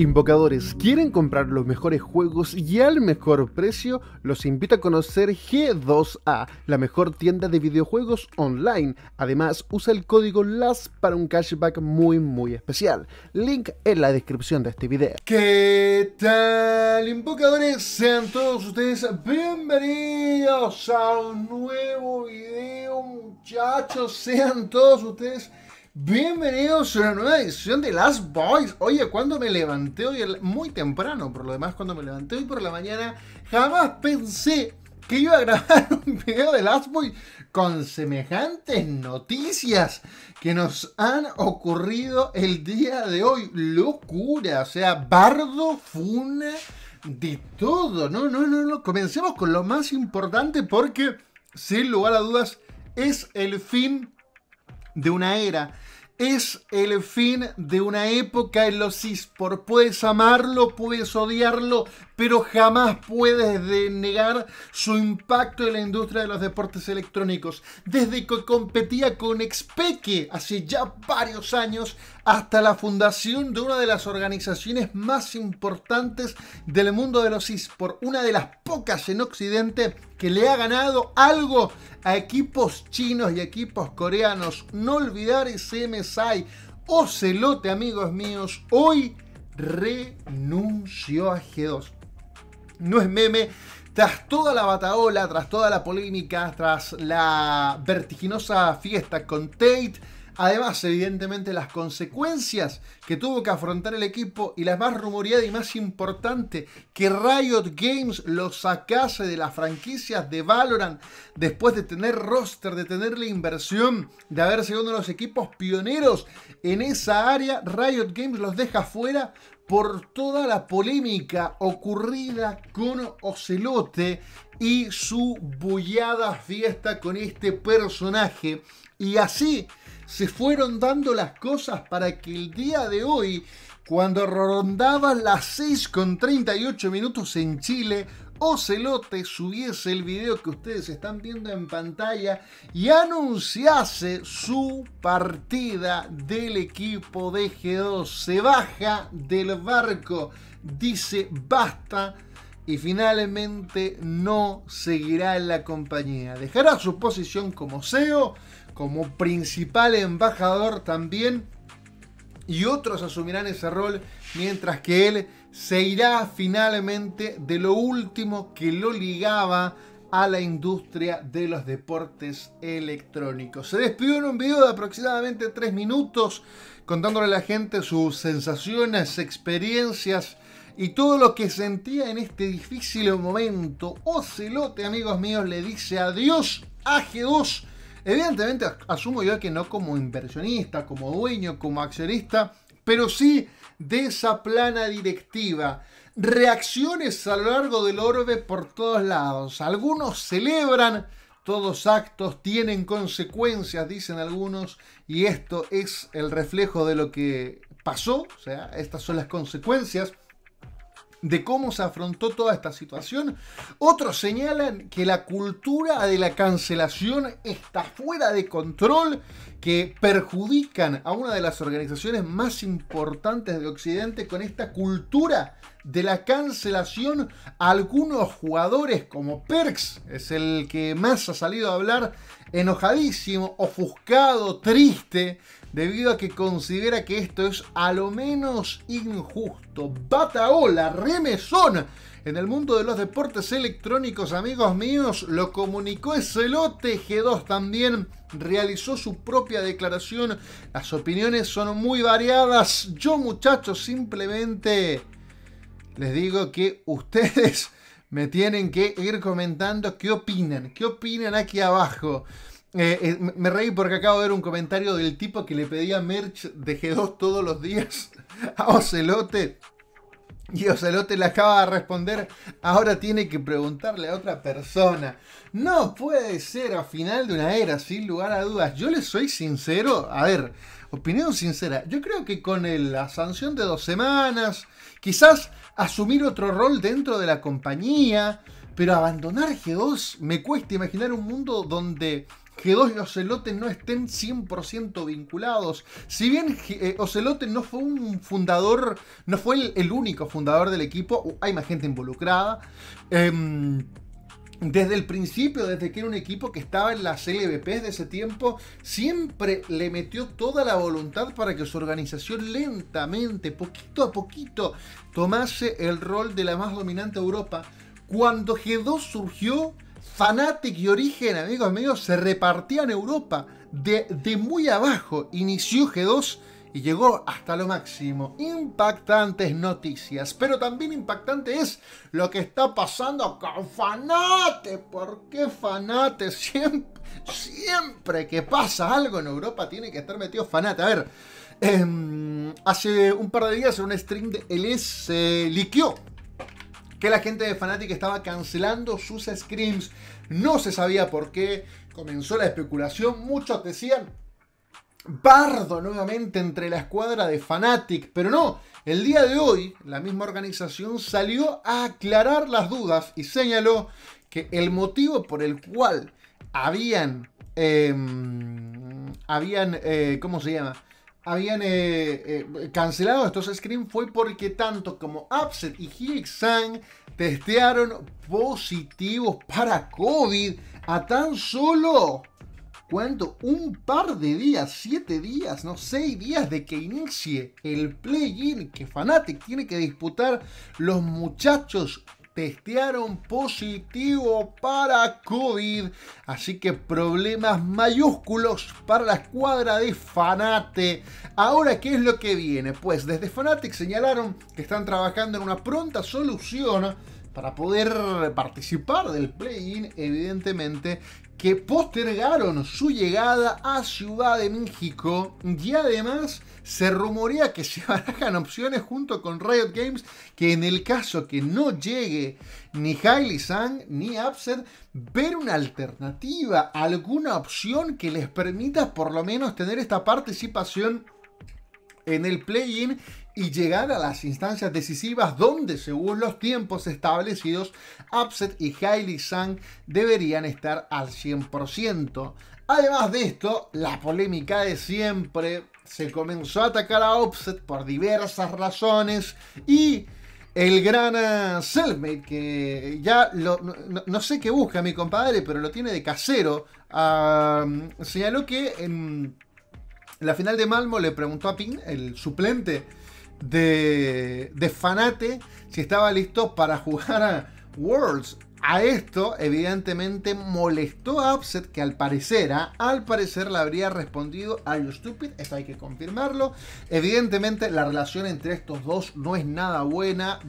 Invocadores, ¿quieren comprar los mejores juegos y al mejor precio? Los invito a conocer G2A, la mejor tienda de videojuegos online. Además, usa el código LAS para un cashback muy muy especial. Link en la descripción de este video. ¿Qué tal, Invocadores? Sean todos ustedes bienvenidos a un nuevo video, muchachos. Sean todos ustedes Bienvenidos a una nueva edición de Last Boys. Oye, cuando me levanté hoy, muy temprano, por lo demás, cuando me levanté hoy por la mañana, jamás pensé que iba a grabar un video de Last Boys con semejantes noticias que nos han ocurrido el día de hoy. Locura, o sea, bardo, Fun, de todo. No, no, no, no. Comencemos con lo más importante porque, sin lugar a dudas, es el fin de una era. Es el fin de una época en los CISPOR. Puedes amarlo, puedes odiarlo, pero jamás puedes denegar su impacto en la industria de los deportes electrónicos. Desde que competía con Expeque hace ya varios años hasta la fundación de una de las organizaciones más importantes del mundo de los esports, una de las pocas en Occidente que le ha ganado algo a equipos chinos y equipos coreanos. No olvidar ese MSI. Ocelote, amigos míos, hoy renunció a G2 no es meme. Tras toda la bataola, tras toda la polémica, tras la vertiginosa fiesta con Tate, además evidentemente las consecuencias que tuvo que afrontar el equipo y la más rumoreada y más importante, que Riot Games lo sacase de las franquicias de Valorant después de tener roster, de tener la inversión, de haber sido uno de los equipos pioneros en esa área, Riot Games los deja fuera por toda la polémica ocurrida con Ocelote y su bullada fiesta con este personaje. Y así se fueron dando las cosas para que el día de hoy, cuando rondaban las 6 con 38 minutos en Chile, Ocelote subiese el video que ustedes están viendo en pantalla y anunciase su partida del equipo de G2. Se baja del barco, dice basta y finalmente no seguirá en la compañía. Dejará su posición como CEO, como principal embajador también y otros asumirán ese rol mientras que él se irá finalmente de lo último que lo ligaba a la industria de los deportes electrónicos. Se despidió en un video de aproximadamente 3 minutos contándole a la gente sus sensaciones, experiencias y todo lo que sentía en este difícil momento. Ocelote, oh, amigos míos, le dice adiós a G2. Evidentemente asumo yo que no como inversionista, como dueño, como accionista, pero sí de esa plana directiva. Reacciones a lo largo del orbe por todos lados. Algunos celebran, todos actos tienen consecuencias, dicen algunos, y esto es el reflejo de lo que pasó, o sea, estas son las consecuencias de cómo se afrontó toda esta situación. Otros señalan que la cultura de la cancelación está fuera de control, que perjudican a una de las organizaciones más importantes de Occidente con esta cultura de la cancelación. Algunos jugadores como Perks, es el que más ha salido a hablar enojadísimo, ofuscado, triste debido a que considera que esto es a lo menos injusto. Bataola, remesón. En el mundo de los deportes electrónicos, amigos míos, lo comunicó Eselote G2 también. Realizó su propia declaración. Las opiniones son muy variadas. Yo, muchachos, simplemente les digo que ustedes me tienen que ir comentando qué opinan, qué opinan aquí abajo. Eh, eh, me reí porque acabo de ver un comentario del tipo que le pedía merch de G2 todos los días a Ocelote. Y Ocelote le acaba de responder, ahora tiene que preguntarle a otra persona. No puede ser a final de una era, sin lugar a dudas. Yo le soy sincero, a ver, opinión sincera. Yo creo que con la sanción de dos semanas, quizás asumir otro rol dentro de la compañía, pero abandonar G2 me cuesta imaginar un mundo donde que 2 y no estén 100% vinculados. Si bien eh, Ocelote no fue un fundador, no fue el, único fundador del equipo, uh, hay más gente involucrada. Em, desde el principio, desde que era un equipo que estaba en las LVPs de ese tiempo, siempre le metió toda la voluntad para que su organización lentamente, poquito a poquito, tomase el rol de la más dominante Europa. Cuando G2 surgió, Fanatic y Origen, amigos míos, se en Europa de, muy abajo. Inició G2 y llegó hasta lo máximo. Impactantes noticias, pero también impactante es lo que está pasando con Fanate. ¿Por qué Fanate? Siempre, que pasa algo en Europa tiene que estar metido Fanate. A ver, em, hace un par de días en un stream de LS se eh, liqueó que la gente de Fnatic estaba cancelando sus screams. No se sabía por qué. Comenzó la especulación. Muchos decían bardo nuevamente entre la escuadra de Fnatic, pero no, el día de hoy la misma organización salió a aclarar las dudas y señaló que el motivo por el cual habían, em, habían, eh, ¿cómo se llama? habían eh, eh, cancelado estos screens fue porque tanto como Upset y Sang testearon positivos para COVID a tan solo ¿Cuánto? Un par de días, siete días, no, seis días de que inicie el play-in que Fanatic tiene que disputar los muchachos testearon positivo para COVID, así que problemas mayúsculos para la escuadra de Fanate. Ahora, ¿qué es lo que viene? Pues desde Fanatic señalaron que están trabajando en una pronta solución para poder participar del play-in, evidentemente, que postergaron su llegada a Ciudad de México y además se rumorea que se barajan opciones junto con Riot Games que en el caso que no llegue ni Hailey Sang ni Upset, ver una alternativa, alguna opción que les permita por lo menos tener esta participación en el play-in y llegar a las instancias decisivas donde, según los tiempos establecidos, Upset y Hailey Sang deberían estar al 100%. Además de esto, la polémica de siempre se comenzó a atacar a Upset por diversas razones y el gran eh, que ya no, sé qué busca mi compadre, pero lo tiene de casero, señaló que en la final de Malmo le preguntó a Pin, el suplente, de, Fanate si estaba listo para jugar a Worlds. A esto, evidentemente, molestó a Upset, que al parecer, ¿ah? al parecer le habría respondido a You Stupid, esto hay que confirmarlo. Evidentemente, la relación entre estos dos no es nada buena.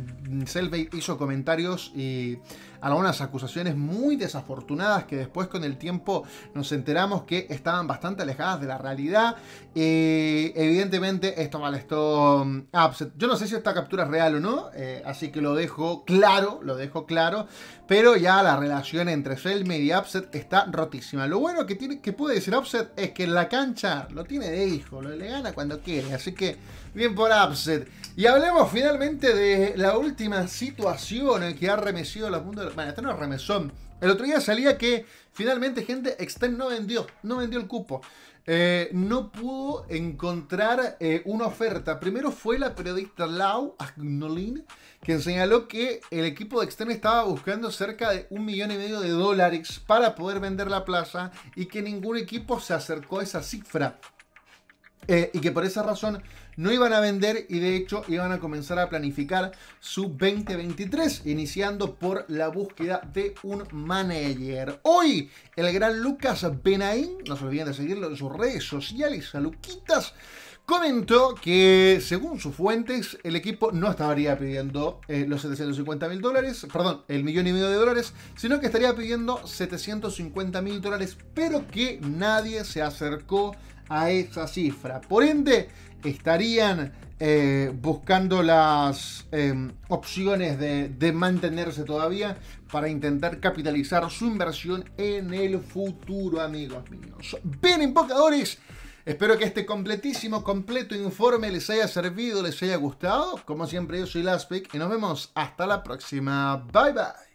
Selvey hizo comentarios y algunas acusaciones muy desafortunadas que después con el tiempo nos enteramos que estaban bastante alejadas de la realidad. y eh, evidentemente esto molestó mm, Upset. Yo no sé si esta captura es real o no, eh, así que lo dejo claro, lo dejo claro, pero ya la relación entre Selvey y Upset está rotísima. Lo bueno que, tiene, que puede decir Upset es que en la cancha lo tiene de hijo, lo le gana cuando quiere, así que bien por Upset. Y hablemos finalmente de la última situación situación eh, que ha remecido la mundo, Bueno, esto no es remesón. El otro día salía que finalmente gente extend no vendió, no vendió el cupo. Eh, no pudo encontrar eh, una oferta. Primero fue la periodista Lau Agnolin, que señaló que el equipo de Extend estaba buscando cerca de un millón y medio de dólares para poder vender la plaza y que ningún equipo se acercó a esa cifra. Eh, y que por esa razón no iban a vender y de hecho iban a comenzar a planificar su 2023, iniciando por la búsqueda de un manager. Hoy, el gran Lucas Benaín, no se olviden de seguirlo en sus redes sociales, a comentó que según sus fuentes, el equipo no estaría pidiendo eh, los 750 mil dólares, perdón, el millón y medio de dólares, sino que estaría pidiendo 750 mil dólares, pero que nadie se acercó a esa cifra. Por ende, estarían eh, buscando las em, opciones de, mantenerse todavía para intentar capitalizar su inversión en el futuro, amigos míos. Bien, invocadores. Espero que este completísimo, completo informe les haya servido, les haya gustado. Como siempre, yo soy Laspic y nos vemos hasta la próxima. Bye bye.